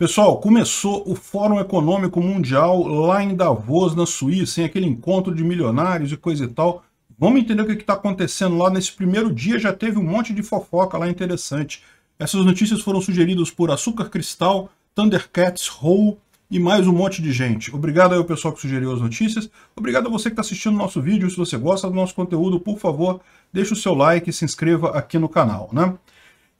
Pessoal, começou o Fórum Econômico Mundial lá em Davos, na Suíça, em aquele encontro de milionários e coisa e tal. Vamos entender o que está acontecendo lá. Nesse primeiro dia já teve um monte de fofoca lá interessante. Essas notícias foram sugeridas por Açúcar Cristal, Thundercats, Roll e mais um monte de gente. Obrigado ao pessoal que sugeriu as notícias. Obrigado a você que está assistindo o nosso vídeo. Se você gosta do nosso conteúdo, por favor, deixe o seu like e se inscreva aqui no canal. Né?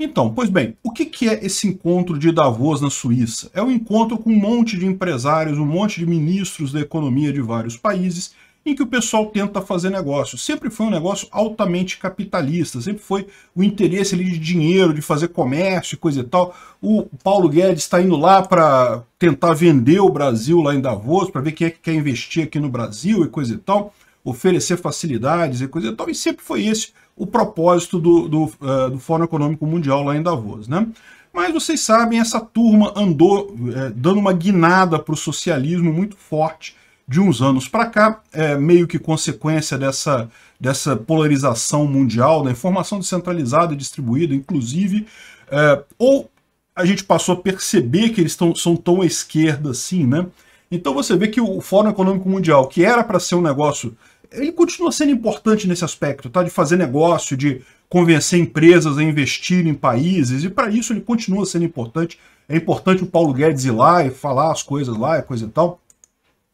Então, pois bem, o que, é esse encontro de Davos na Suíça? É um encontro com um monte de empresários, um monte de ministros da economia de vários países, em que o pessoal tenta fazer negócio. Sempre foi um negócio altamente capitalista, sempre foi o interesse ali de dinheiro, de fazer comércio e coisa e tal. O Paulo Guedes está indo lá para tentar vender o Brasil lá em Davos, para ver quem é que quer investir aqui no Brasil e coisa e tal, oferecer facilidades e coisa e tal, e sempre foi esse o propósito do, do, uh, do Fórum Econômico Mundial lá em Davos. Né? Mas vocês sabem, essa turma andou é, dando uma guinada para o socialismo muito forte de uns anos para cá, é, meio que consequência dessa, dessa polarização mundial, da né? informação descentralizada e distribuída, inclusive, é, ou a gente passou a perceber que eles tão, são tão à esquerda assim, né? Então você vê que o Fórum Econômico Mundial, que era para ser um negócio ele continua sendo importante nesse aspecto, tá? De fazer negócio, de convencer empresas a investir em países, e para isso ele continua sendo importante. É importante o Paulo Guedes ir lá e falar as coisas lá e coisa e tal.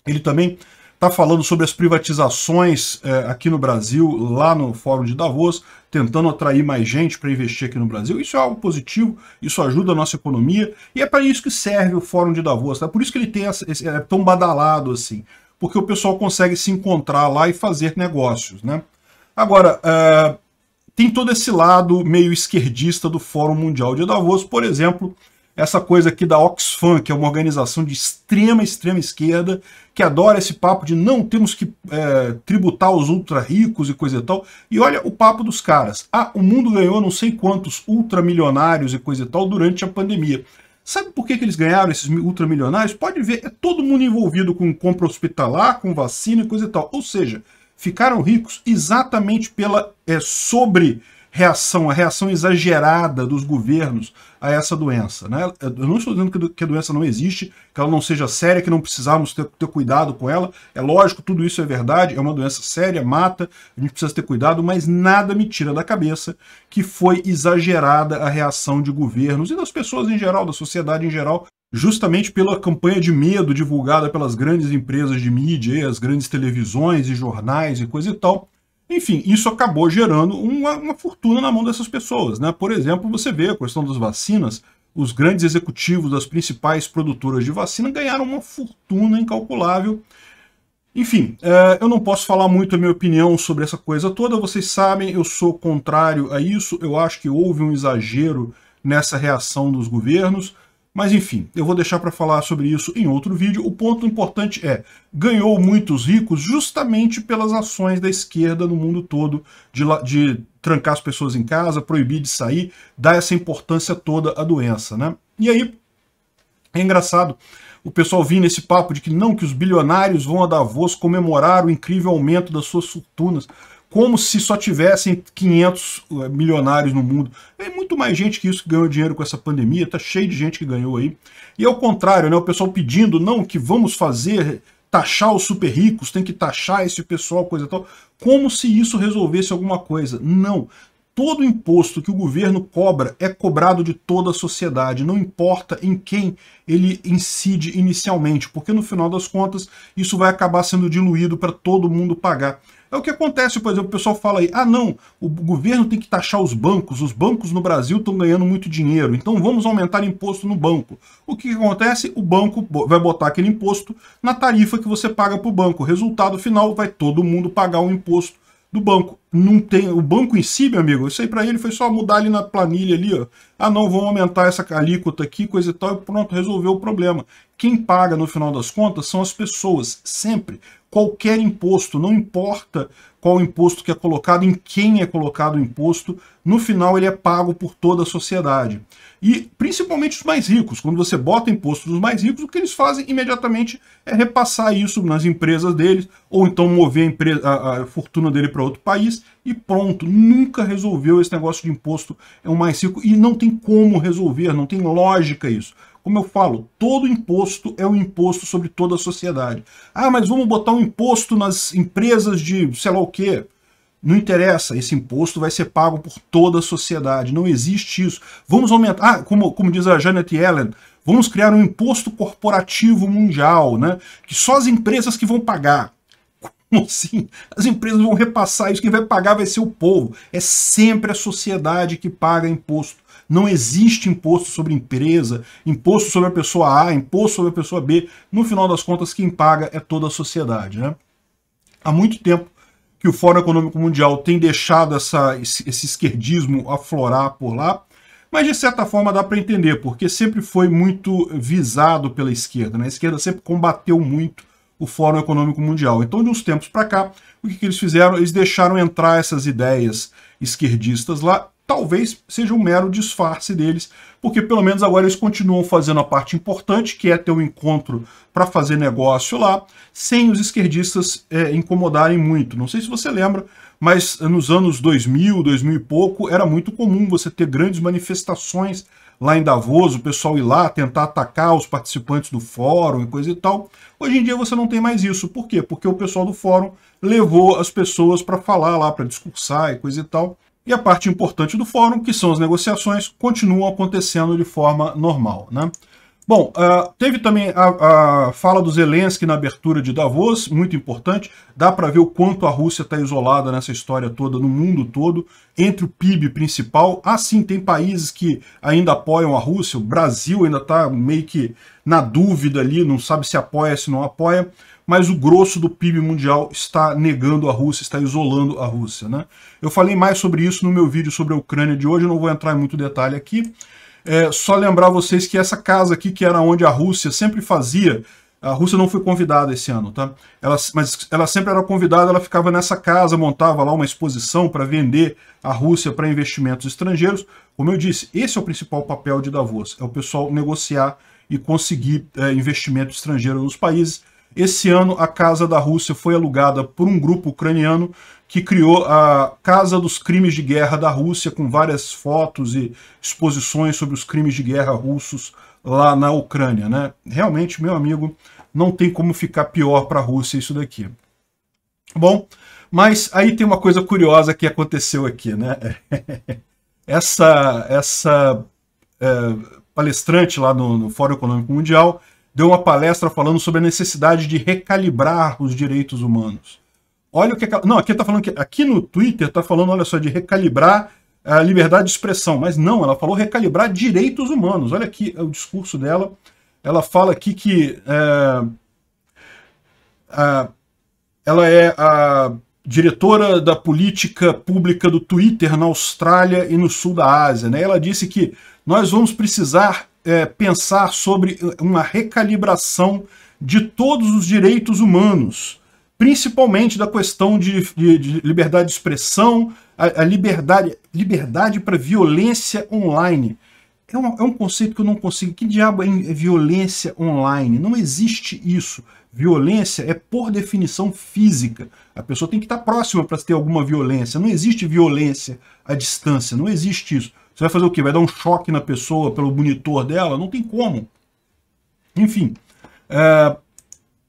Ele também está falando sobre as privatizações é, aqui no Brasil, lá no Fórum de Davos, tentando atrair mais gente para investir aqui no Brasil. Isso é algo positivo, isso ajuda a nossa economia, e é para isso que serve o Fórum de Davos. Tá? Por isso que ele tem essa, esse, é tão badalado assim porque o pessoal consegue se encontrar lá e fazer negócios. Né? Agora, uh, tem todo esse lado meio esquerdista do Fórum Mundial de Davos, por exemplo, essa coisa aqui da Oxfam, que é uma organização de extrema, extrema esquerda, que adora esse papo de não temos que é, tributar os ultra-ricos e coisa e tal. E olha o papo dos caras. Ah, o mundo ganhou não sei quantos ultramilionários e coisa e tal durante a pandemia. Sabe por que, que eles ganharam esses ultramilionários? Pode ver, é todo mundo envolvido com compra hospitalar, com vacina e coisa e tal. Ou seja, ficaram ricos exatamente pela é, sobre reação, a reação exagerada dos governos a essa doença. Né? Eu não estou dizendo que a doença não existe, que ela não seja séria, que não precisamos ter, ter, cuidado com ela. É lógico, tudo isso é verdade, é uma doença séria, mata, a gente precisa ter cuidado, mas nada me tira da cabeça que foi exagerada a reação de governos e das pessoas em geral, da sociedade em geral, justamente pela campanha de medo divulgada pelas grandes empresas de mídia, as grandes televisões e jornais e coisa e tal, enfim, isso acabou gerando uma, uma, fortuna na mão dessas pessoas. Né? Por exemplo, você vê a questão das vacinas, os grandes executivos das principais produtoras de vacina ganharam uma fortuna incalculável. Enfim, é, eu não posso falar muito a minha opinião sobre essa coisa toda, vocês sabem, eu sou contrário a isso, eu acho que houve um exagero nessa reação dos governos, mas enfim, eu vou deixar para falar sobre isso em outro vídeo. O ponto importante é, ganhou muitos ricos justamente pelas ações da esquerda no mundo todo, de, de trancar as pessoas em casa, proibir de sair, dar essa importância toda à doença. Né? E aí, é engraçado, o pessoal vir nesse papo de que não, que os bilionários vão a Davos comemorar o incrível aumento das suas fortunas como se só tivessem 500 eh, milionários no mundo. é muito mais gente que isso que ganhou dinheiro com essa pandemia, tá cheio de gente que ganhou aí. E ao é contrário, né, o pessoal pedindo, não, que vamos fazer, taxar os super ricos, tem que taxar esse pessoal, coisa tal. Como se isso resolvesse alguma coisa. Não. Todo imposto que o governo cobra é cobrado de toda a sociedade, não importa em quem ele incide inicialmente, porque no final das contas isso vai acabar sendo diluído para todo mundo pagar. É o que acontece, por exemplo, o pessoal fala aí, ah não, o governo tem que taxar os bancos, os bancos no Brasil estão ganhando muito dinheiro, então vamos aumentar imposto no banco. O que acontece? O banco vai botar aquele imposto na tarifa que você paga para o banco. Resultado final, vai todo mundo pagar o imposto do banco. Não tem o banco em si, meu amigo. Isso aí para ele foi só mudar ali na planilha ali, ó. Ah, não, vamos aumentar essa alíquota aqui, coisa e tal, e pronto, resolveu o problema. Quem paga no final das contas são as pessoas, sempre qualquer imposto, não importa qual o imposto que é colocado, em quem é colocado o imposto. No final, ele é pago por toda a sociedade. E principalmente os mais ricos. Quando você bota imposto dos mais ricos, o que eles fazem imediatamente é repassar isso nas empresas deles, ou então mover a, empresa, a, a fortuna dele para outro país e pronto. Nunca resolveu esse negócio de imposto é o um mais rico. E não tem como resolver, não tem lógica isso. Como eu falo, todo imposto é um imposto sobre toda a sociedade. Ah, mas vamos botar um imposto nas empresas de, sei lá o quê? Não interessa, esse imposto vai ser pago por toda a sociedade, não existe isso. Vamos aumentar, ah, como, como diz a Janet Yellen, vamos criar um imposto corporativo mundial, né? que só as empresas que vão pagar. Como assim? As empresas vão repassar isso, quem vai pagar vai ser o povo. É sempre a sociedade que paga imposto. Não existe imposto sobre empresa, imposto sobre a pessoa A, imposto sobre a pessoa B. No final das contas, quem paga é toda a sociedade. Né? Há muito tempo que o Fórum Econômico Mundial tem deixado essa, esse, esquerdismo aflorar por lá, mas de certa forma dá para entender, porque sempre foi muito visado pela esquerda. Né? A esquerda sempre combateu muito o Fórum Econômico Mundial. Então, de uns tempos para cá, o que, que, eles fizeram? Eles deixaram entrar essas ideias esquerdistas lá talvez seja um mero disfarce deles, porque pelo menos agora eles continuam fazendo a parte importante, que é ter um encontro para fazer negócio lá, sem os esquerdistas é, incomodarem muito. Não sei se você lembra, mas nos anos 2000, 2000 e pouco, era muito comum você ter grandes manifestações lá em Davos, o pessoal ir lá tentar atacar os participantes do fórum e coisa e tal. Hoje em dia você não tem mais isso. Por quê? Porque o pessoal do fórum levou as pessoas para falar lá, para discursar e coisa e tal. E a parte importante do fórum, que são as negociações, continuam acontecendo de forma normal. Né? Bom, uh, teve também a, a, fala do Zelensky na abertura de Davos, muito importante. Dá para ver o quanto a Rússia está isolada nessa história toda, no mundo todo, entre o PIB principal. Ah, sim, tem países que ainda apoiam a Rússia, o Brasil ainda está meio que na dúvida ali, não sabe se apoia, se não apoia, mas o grosso do PIB mundial está negando a Rússia, está isolando a Rússia. Né? Eu falei mais sobre isso no meu vídeo sobre a Ucrânia de hoje, não vou entrar em muito detalhe aqui. É, só lembrar vocês que essa casa aqui, que era onde a Rússia sempre fazia, a Rússia não foi convidada esse ano, tá? Ela, mas ela sempre era convidada, ela ficava nessa casa, montava lá uma exposição para vender a Rússia para investimentos estrangeiros. Como eu disse, esse é o principal papel de Davos, é o pessoal negociar e conseguir é, investimento estrangeiro nos países. Esse ano, a Casa da Rússia foi alugada por um grupo ucraniano que criou a Casa dos Crimes de Guerra da Rússia, com várias fotos e exposições sobre os crimes de guerra russos lá na Ucrânia. Né? Realmente, meu amigo, não tem como ficar pior para a Rússia isso daqui. Bom, mas aí tem uma coisa curiosa que aconteceu aqui. Né? essa essa é, palestrante lá no, no Fórum Econômico Mundial deu uma palestra falando sobre a necessidade de recalibrar os direitos humanos. Olha o que. É não, aqui tá falando que. Aqui no Twitter tá falando, olha só, de recalibrar a liberdade de expressão. Mas não, ela falou recalibrar direitos humanos. Olha aqui o discurso dela. Ela fala aqui que. É, a, ela é a diretora da política pública do Twitter na Austrália e no sul da Ásia. Né? Ela disse que nós vamos precisar é, pensar sobre uma recalibração de todos os direitos humanos principalmente da questão de, de, de liberdade de expressão, a, a liberdade, liberdade para violência online. É um, é um, conceito que eu não consigo. Que diabo é, é violência online? Não existe isso. Violência é, por definição, física. A pessoa tem que estar próxima para ter alguma violência. Não existe violência à distância. Não existe isso. Você vai fazer o quê? Vai dar um choque na pessoa pelo monitor dela? Não tem como. Enfim. É,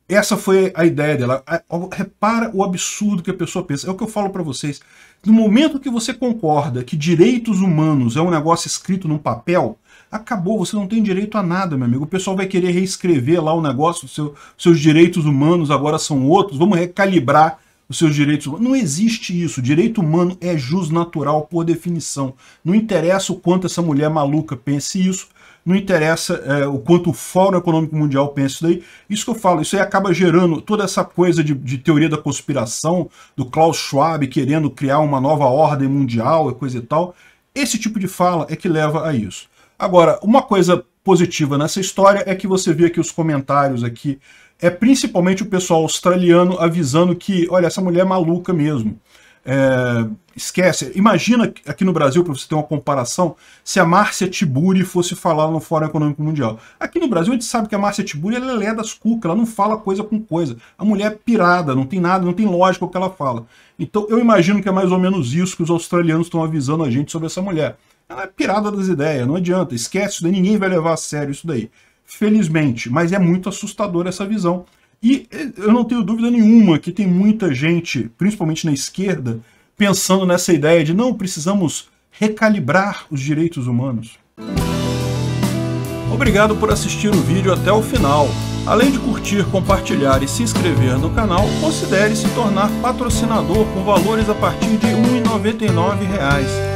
essa foi a ideia dela. Repara o absurdo que a pessoa pensa. É o que eu falo para vocês. No momento que você concorda que direitos humanos é um negócio escrito num papel, acabou, você não tem direito a nada, meu amigo. O pessoal vai querer reescrever lá o negócio, seu, seus direitos humanos agora são outros, vamos recalibrar os seus direitos humanos. Não existe isso. Direito humano é jus natural por definição. Não interessa o quanto essa mulher maluca pense isso, não interessa é, o quanto o Fórum Econômico Mundial pensa isso daí. Isso que eu falo, isso aí acaba gerando toda essa coisa de, de teoria da conspiração, do Klaus Schwab querendo criar uma nova ordem mundial e coisa e tal. Esse tipo de fala é que leva a isso. Agora, uma coisa positiva nessa história é que você vê aqui os comentários aqui, é principalmente o pessoal australiano avisando que, olha, essa mulher é maluca mesmo. É, esquece. Imagina aqui no Brasil, para você ter uma comparação, se a Márcia Tiburi fosse falar no Fórum Econômico Mundial. Aqui no Brasil a gente sabe que a Márcia Tiburi ela é lé das cucas, ela não fala coisa com coisa. A mulher é pirada, não tem nada, não tem lógica o que ela fala. Então eu imagino que é mais ou menos isso que os australianos estão avisando a gente sobre essa mulher. Ela é pirada das ideias, não adianta, esquece isso daí, ninguém vai levar a sério isso daí. Felizmente, mas é muito assustador essa visão. E eh, eu não tenho dúvida nenhuma que tem muita gente, principalmente na esquerda, pensando nessa ideia de não precisamos recalibrar os direitos humanos. Obrigado por assistir o vídeo até o final. Além de curtir, compartilhar e se inscrever no canal, considere se tornar patrocinador com valores a partir de R$ 1,99